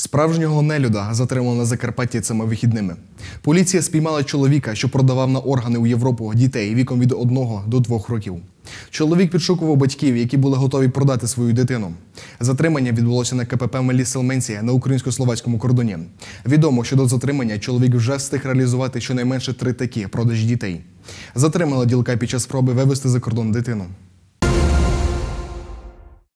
Справжнього нелюда затримали на Закарпатті цими вихідними. Поліція спіймала чоловіка, що продавав на органи у Європу дітей віком від 1 до 2 років. Чоловік підшукував батьків, які були готові продати свою дитину. Затримання відбулося на КПП Меліселменція на українсько-словацькому кордоні. Відомо, що до затримання чоловік вже встиг реалізувати щонайменше три такі продажі дітей. Затримала ділка під час спроби вивезти за кордон дитину.